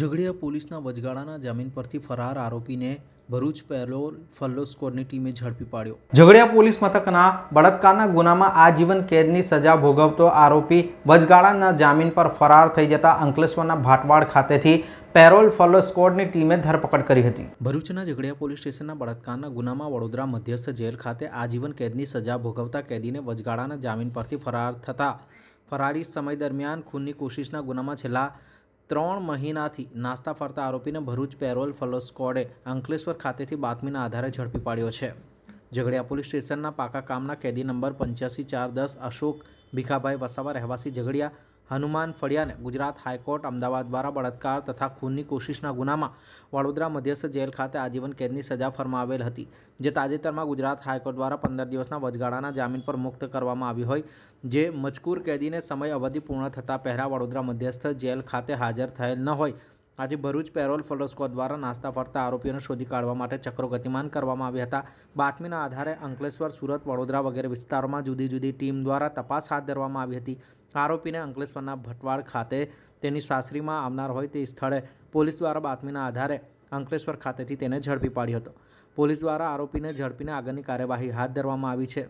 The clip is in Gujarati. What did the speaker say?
ઝઘડિયા પોલીસના વચગાળાના જામીન પરથી ફરાર આરોપીને ભરૂચ પેરોલ ફલ્લો સ્કોડની ટીમે ઝડપી પાડ્યો ઝઘડિયા પોલીસ મથકના બળાત્કારના ગુનામાં આજીવન કેદની સજા ભોગવતો આરોપી વચગાળાના જામીન પર ફરાર થઈ જતા અંકલેશ્વરના ભાટવાડ ખાતેથી પેરોલ ફોલો સ્કોડની ટીમે ધરપકડ કરી હતી ભરૂચના ઝઘડિયા પોલીસ સ્ટેશનના બળાત્કારના ગુનામાં વડોદરા મધ્યસ્થ જેલ ખાતે આજીવન કેદની સજા ભોગવતા કેદીને વચગાળાના જામીન પરથી ફરાર થતા ફરારી સમય દરમિયાન ખૂનની કોશિશના ગુનામાં છેલ્લા ત્રણ મહિનાથી નાસ્તા ફરતા આરોપીને ભરૂચ પેરોલ ફલો સ્કોડે અંકલેશ્વર ખાતેથી બાતમીના આધારે ઝડપી પાડ્યો છે ઝઘડિયા પોલીસ સ્ટેશનના પાકા કામના કેદી નંબર પંચ્યાસી ચાર દસ અશોક ભીખાભાઈ વસાવા રહેવાસી ઝઘડિયા હનુમાન ફળિયાને ગુજરાત હાઈકોર્ટ અમદાવાદ દ્વારા બળાત્કાર તથા ખૂનની કોશિશના ગુનામાં વડોદરા મધ્યસ્થ જેલ ખાતે આજીવન કેદની સજા ફરમાવેલ હતી જે તાજેતરમાં ગુજરાત હાઈકોર્ટ દ્વારા પંદર દિવસના વચગાળાના જામીન પર મુક્ત કરવામાં આવી હોય જે મજકૂર કેદીને સમય અવધિ પૂર્ણ થતાં પહેલાં વડોદરા મધ્યસ્થ જેલ ખાતે હાજર થયેલ ન હોય આજે ભરૂચ પેરોલ ફોલો સ્કોડ દ્વારા નાસ્તા ફરતા આરોપીઓને શોધી કાઢવા માટે ચક્રો ગતિમાન કરવામાં આવ્યા હતા બાતમીના આધારે અંકલેશ્વર સુરત વડોદરા વગેરે વિસ્તારોમાં જુદી જુદી ટીમ દ્વારા તપાસ હાથ ધરવામાં આવી હતી આરોપીને અંકલેશ્વરના ભટવાડ ખાતે તેની સાસરીમાં આવનાર હોય તે સ્થળે પોલીસ દ્વારા બાતમીના આધારે અંકલેશ્વર ખાતેથી તેને ઝડપી પાડ્યો હતો પોલીસ દ્વારા આરોપીને ઝડપીને આગળની કાર્યવાહી હાથ ધરવામાં આવી છે